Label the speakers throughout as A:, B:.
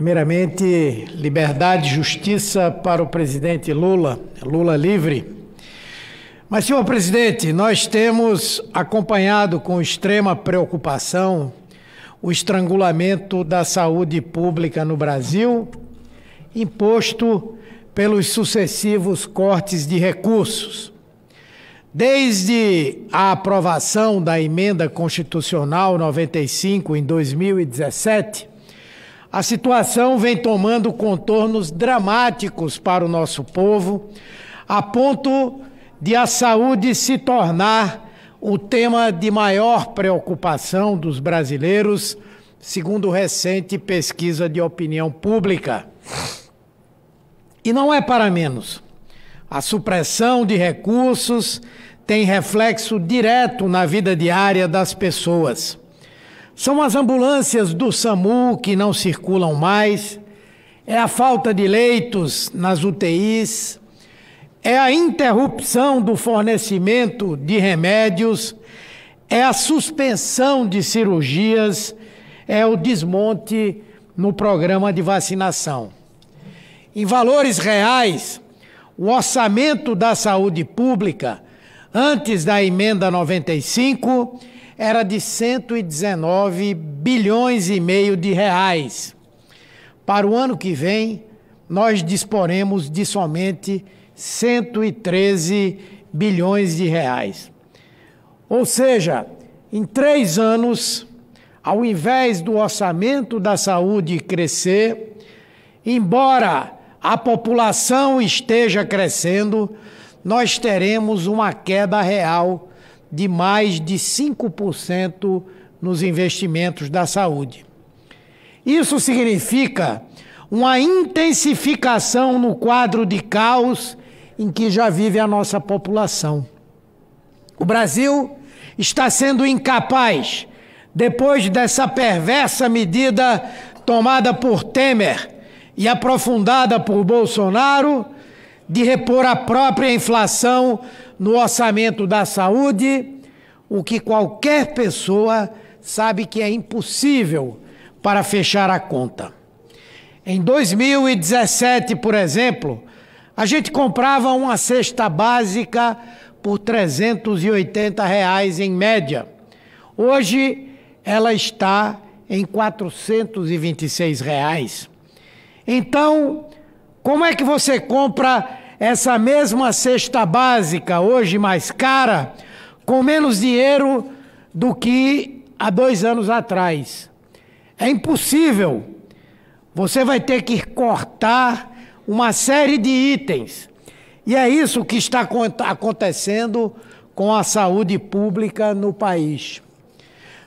A: Primeiramente, liberdade e justiça para o presidente Lula, Lula livre. Mas, senhor presidente, nós temos acompanhado com extrema preocupação o estrangulamento da saúde pública no Brasil, imposto pelos sucessivos cortes de recursos. Desde a aprovação da emenda constitucional 95 em 2017, a situação vem tomando contornos dramáticos para o nosso povo, a ponto de a saúde se tornar o tema de maior preocupação dos brasileiros, segundo recente pesquisa de opinião pública. E não é para menos. A supressão de recursos tem reflexo direto na vida diária das pessoas. São as ambulâncias do SAMU que não circulam mais, é a falta de leitos nas UTIs, é a interrupção do fornecimento de remédios, é a suspensão de cirurgias, é o desmonte no programa de vacinação. Em valores reais, o orçamento da saúde pública, antes da emenda 95, era de 119 bilhões e meio de reais. Para o ano que vem, nós disporemos de somente 113 bilhões de reais. Ou seja, em três anos, ao invés do orçamento da saúde crescer, embora a população esteja crescendo, nós teremos uma queda real de mais de 5% nos investimentos da saúde. Isso significa uma intensificação no quadro de caos em que já vive a nossa população. O Brasil está sendo incapaz, depois dessa perversa medida tomada por Temer e aprofundada por Bolsonaro, de repor a própria inflação no orçamento da saúde, o que qualquer pessoa sabe que é impossível para fechar a conta. Em 2017, por exemplo, a gente comprava uma cesta básica por 380 reais em média. Hoje ela está em 426 reais. Então, como é que você compra essa mesma cesta básica, hoje mais cara, com menos dinheiro do que há dois anos atrás. É impossível. Você vai ter que cortar uma série de itens. E é isso que está acontecendo com a saúde pública no país.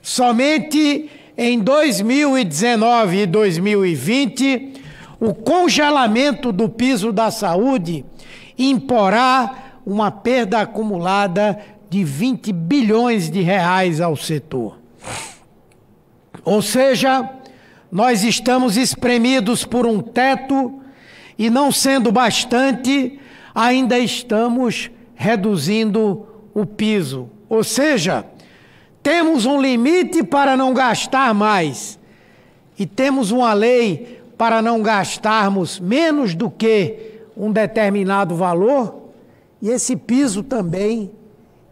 A: Somente em 2019 e 2020, o congelamento do piso da saúde imporá uma perda acumulada de 20 bilhões de reais ao setor. Ou seja, nós estamos espremidos por um teto e, não sendo bastante, ainda estamos reduzindo o piso. Ou seja, temos um limite para não gastar mais e temos uma lei para não gastarmos menos do que um determinado valor, e esse piso também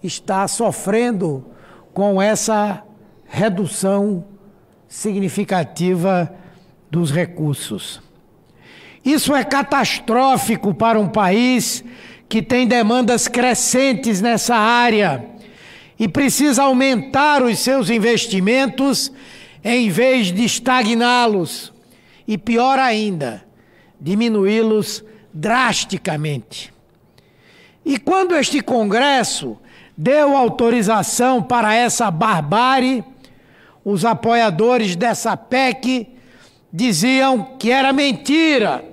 A: está sofrendo com essa redução significativa dos recursos. Isso é catastrófico para um país que tem demandas crescentes nessa área e precisa aumentar os seus investimentos em vez de estagná-los e pior ainda, diminuí-los drasticamente. E quando este Congresso deu autorização para essa barbárie, os apoiadores dessa PEC diziam que era mentira,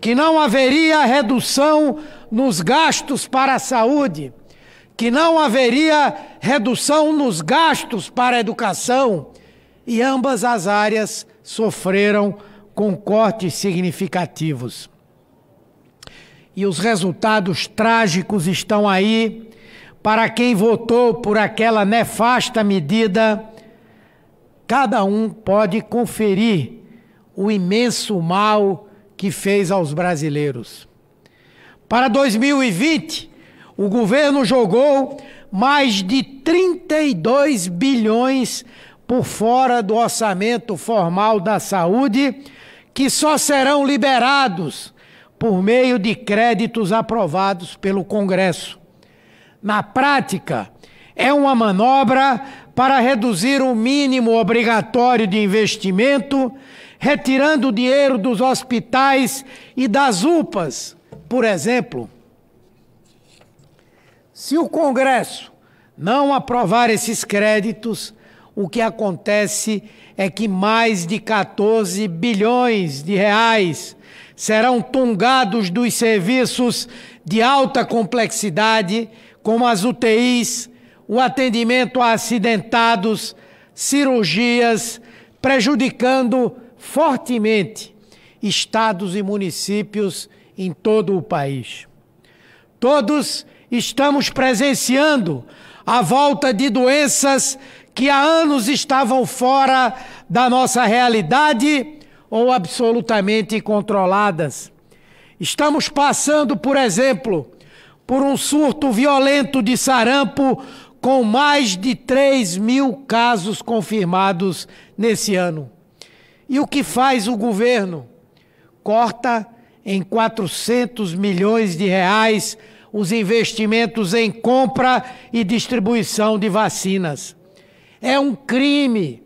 A: que não haveria redução nos gastos para a saúde, que não haveria redução nos gastos para a educação, e ambas as áreas sofreram com cortes significativos. E os resultados trágicos estão aí para quem votou por aquela nefasta medida. Cada um pode conferir o imenso mal que fez aos brasileiros. Para 2020, o governo jogou mais de 32 bilhões por fora do orçamento formal da saúde que só serão liberados por meio de créditos aprovados pelo Congresso. Na prática, é uma manobra para reduzir o mínimo obrigatório de investimento, retirando o dinheiro dos hospitais e das UPAs, por exemplo. Se o Congresso não aprovar esses créditos, o que acontece é que mais de 14 bilhões de reais serão tungados dos serviços de alta complexidade, como as UTIs, o atendimento a acidentados, cirurgias, prejudicando fortemente estados e municípios em todo o país. Todos estamos presenciando a volta de doenças que há anos estavam fora da nossa realidade ou absolutamente controladas. Estamos passando, por exemplo, por um surto violento de sarampo com mais de 3 mil casos confirmados nesse ano. E o que faz o governo? Corta em 400 milhões de reais os investimentos em compra e distribuição de vacinas é um crime,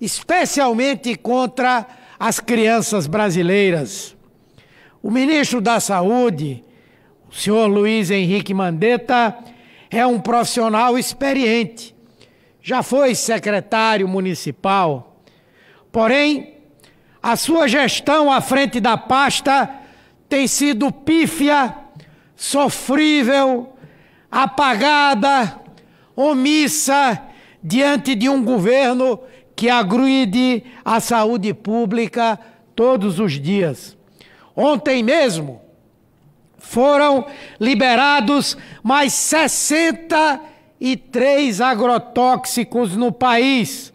A: especialmente contra as crianças brasileiras. O ministro da Saúde, o senhor Luiz Henrique Mandetta, é um profissional experiente. Já foi secretário municipal. Porém, a sua gestão à frente da pasta tem sido pífia, sofrível, apagada, omissa diante de um governo que agride a saúde pública todos os dias. Ontem mesmo foram liberados mais 63 agrotóxicos no país.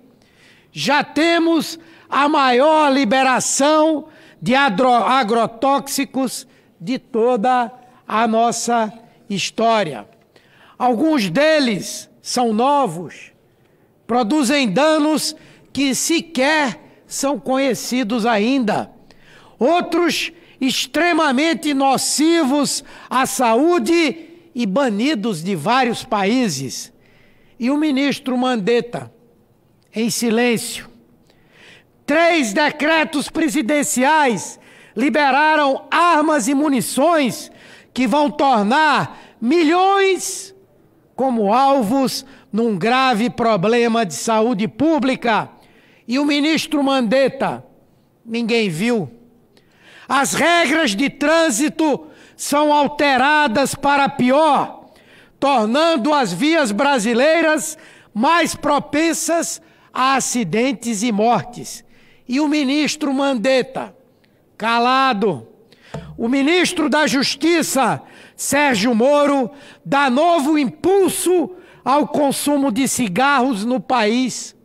A: Já temos a maior liberação de agrotóxicos de toda a nossa história. Alguns deles são novos produzem danos que sequer são conhecidos ainda. Outros extremamente nocivos à saúde e banidos de vários países. E o ministro Mandetta, em silêncio. Três decretos presidenciais liberaram armas e munições que vão tornar milhões como alvos num grave problema de saúde pública. E o ministro Mandetta, ninguém viu. As regras de trânsito são alteradas para pior, tornando as vias brasileiras mais propensas a acidentes e mortes. E o ministro Mandetta, calado. O ministro da Justiça, Sérgio Moro, dá novo impulso ao consumo de cigarros no país,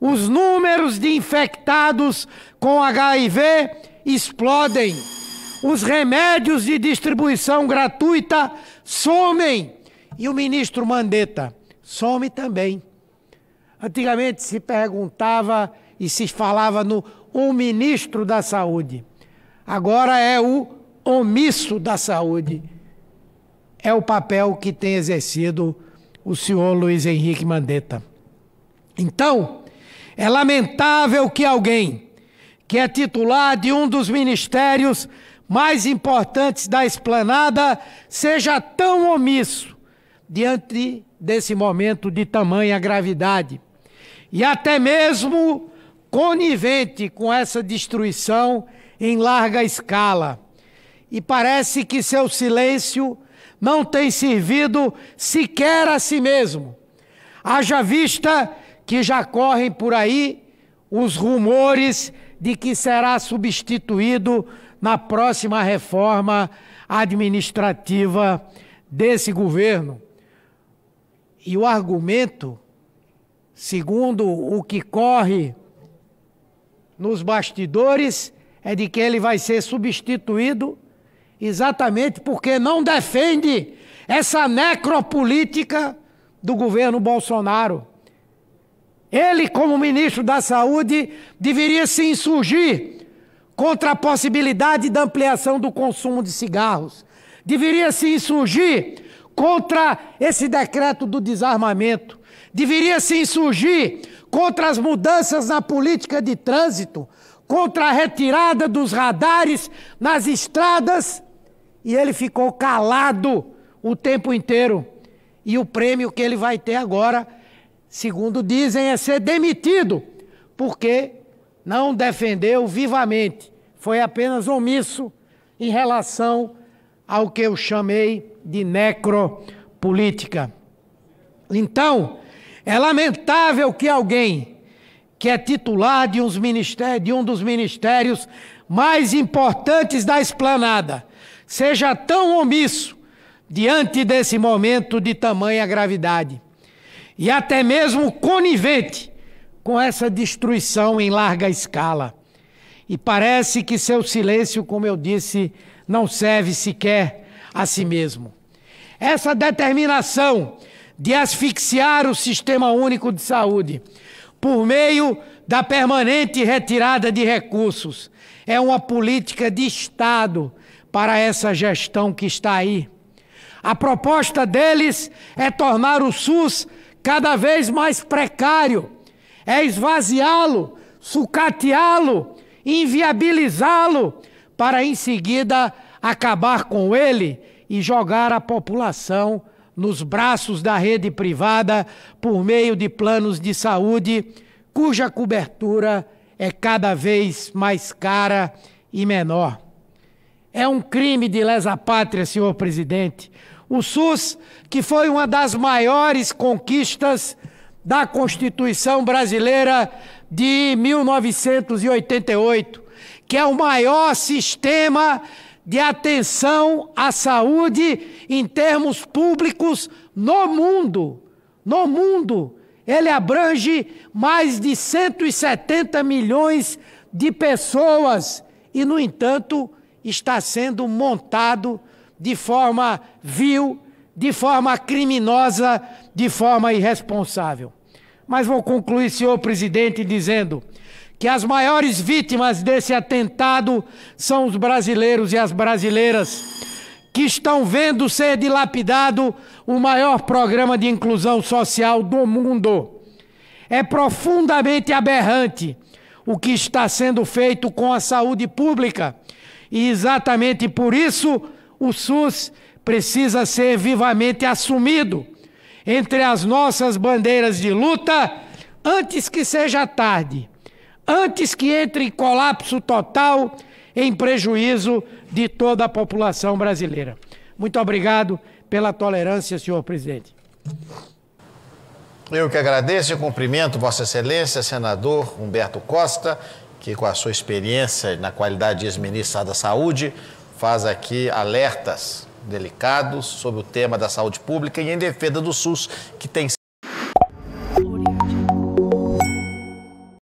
A: os números de infectados com HIV explodem, os remédios de distribuição gratuita somem e o ministro Mandetta some também. Antigamente se perguntava e se falava no o ministro da saúde. Agora é o omisso da saúde. É o papel que tem exercido o senhor Luiz Henrique Mandetta. Então, é lamentável que alguém que é titular de um dos ministérios mais importantes da esplanada seja tão omisso diante desse momento de tamanha gravidade e até mesmo conivente com essa destruição em larga escala. E parece que seu silêncio não tem servido sequer a si mesmo. Haja vista que já correm por aí os rumores de que será substituído na próxima reforma administrativa desse governo. E o argumento, segundo o que corre nos bastidores, é de que ele vai ser substituído Exatamente porque não defende essa necropolítica do governo Bolsonaro. Ele, como ministro da Saúde, deveria se insurgir contra a possibilidade da ampliação do consumo de cigarros. Deveria se insurgir contra esse decreto do desarmamento. Deveria se insurgir contra as mudanças na política de trânsito, contra a retirada dos radares nas estradas e ele ficou calado o tempo inteiro. E o prêmio que ele vai ter agora, segundo dizem, é ser demitido, porque não defendeu vivamente. Foi apenas omisso em relação ao que eu chamei de necropolítica. Então, é lamentável que alguém que é titular de, de, um dos ministérios mais importantes da esplanada, seja tão omisso diante desse momento de tamanha gravidade e até mesmo conivente com essa destruição em larga escala. E parece que seu silêncio, como eu disse, não serve sequer a si mesmo. Essa determinação de asfixiar o sistema único de saúde por meio da permanente retirada de recursos é uma política de Estado para essa gestão que está aí. A proposta deles é tornar o SUS cada vez mais precário, é esvaziá-lo, sucateá-lo, inviabilizá-lo, para em seguida acabar com ele e jogar a população nos braços da rede privada por meio de planos de saúde cuja cobertura é cada vez mais cara e menor. É um crime de lesa pátria, senhor presidente. O SUS, que foi uma das maiores conquistas da Constituição brasileira de 1988, que é o maior sistema de atenção à saúde em termos públicos no mundo. No mundo, ele abrange mais de 170 milhões de pessoas e, no entanto, está sendo montado de forma vil, de forma criminosa, de forma irresponsável. Mas vou concluir, senhor presidente, dizendo que as maiores vítimas desse atentado são os brasileiros e as brasileiras que estão vendo ser dilapidado o maior programa de inclusão social do mundo. É profundamente aberrante o que está sendo feito com a saúde pública e exatamente por isso o SUS precisa ser vivamente assumido entre as nossas bandeiras de luta antes que seja tarde, antes que entre em colapso total em prejuízo de toda a população brasileira. Muito obrigado pela tolerância, senhor presidente. Eu que agradeço e cumprimento Vossa Excelência, senador Humberto Costa que com a sua experiência na qualidade de ex-ministra da Saúde, faz aqui alertas delicados sobre o tema da saúde pública e em defesa do SUS, que tem